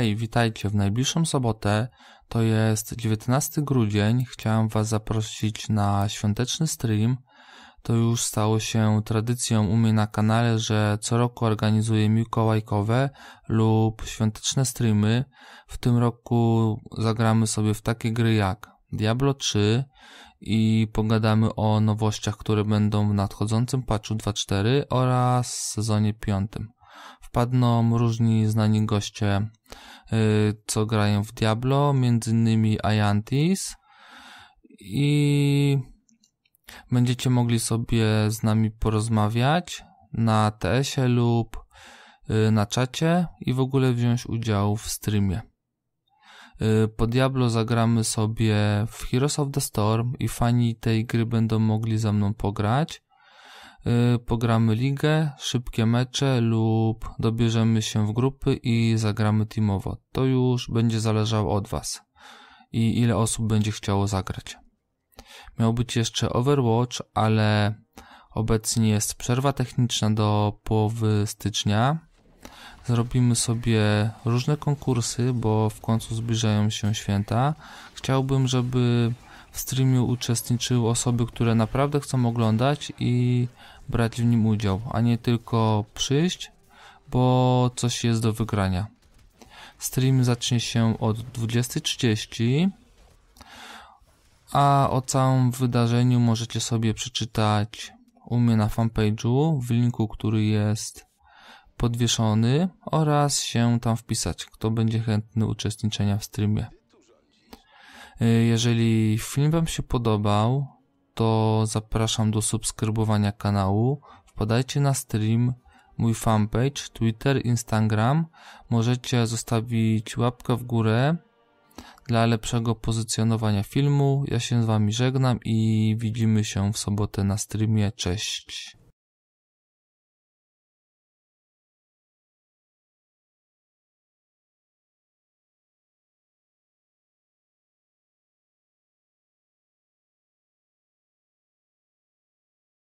Hej, witajcie. W najbliższą sobotę, to jest 19 grudzień, chciałem Was zaprosić na świąteczny stream. To już stało się tradycją u mnie na kanale, że co roku organizuję mikołajkowe lub świąteczne streamy. W tym roku zagramy sobie w takie gry jak Diablo 3 i pogadamy o nowościach, które będą w nadchodzącym patchu 2.4 oraz sezonie 5 padną różni znani goście, y, co grają w Diablo, między innymi Ayantis i będziecie mogli sobie z nami porozmawiać na TS-ie lub y, na czacie i w ogóle wziąć udział w streamie. Y, po Diablo zagramy sobie w Heroes of the Storm i fani tej gry będą mogli ze mną pograć. Y, pogramy ligę, szybkie mecze lub dobierzemy się w grupy i zagramy teamowo. To już będzie zależało od Was i ile osób będzie chciało zagrać. Miał być jeszcze Overwatch, ale obecnie jest przerwa techniczna do połowy stycznia. Zrobimy sobie różne konkursy, bo w końcu zbliżają się święta. Chciałbym, żeby w streamie uczestniczyły osoby, które naprawdę chcą oglądać i brać w nim udział, a nie tylko przyjść, bo coś jest do wygrania. Stream zacznie się od 20.30, a o całym wydarzeniu możecie sobie przeczytać u mnie na fanpage'u w linku, który jest podwieszony oraz się tam wpisać, kto będzie chętny uczestniczenia w streamie. Y, jeżeli film Wam się podobał, to zapraszam do subskrybowania kanału. Wpadajcie na stream, mój fanpage, Twitter, Instagram. Możecie zostawić łapkę w górę dla lepszego pozycjonowania filmu. Ja się z Wami żegnam i widzimy się w sobotę na streamie. Cześć!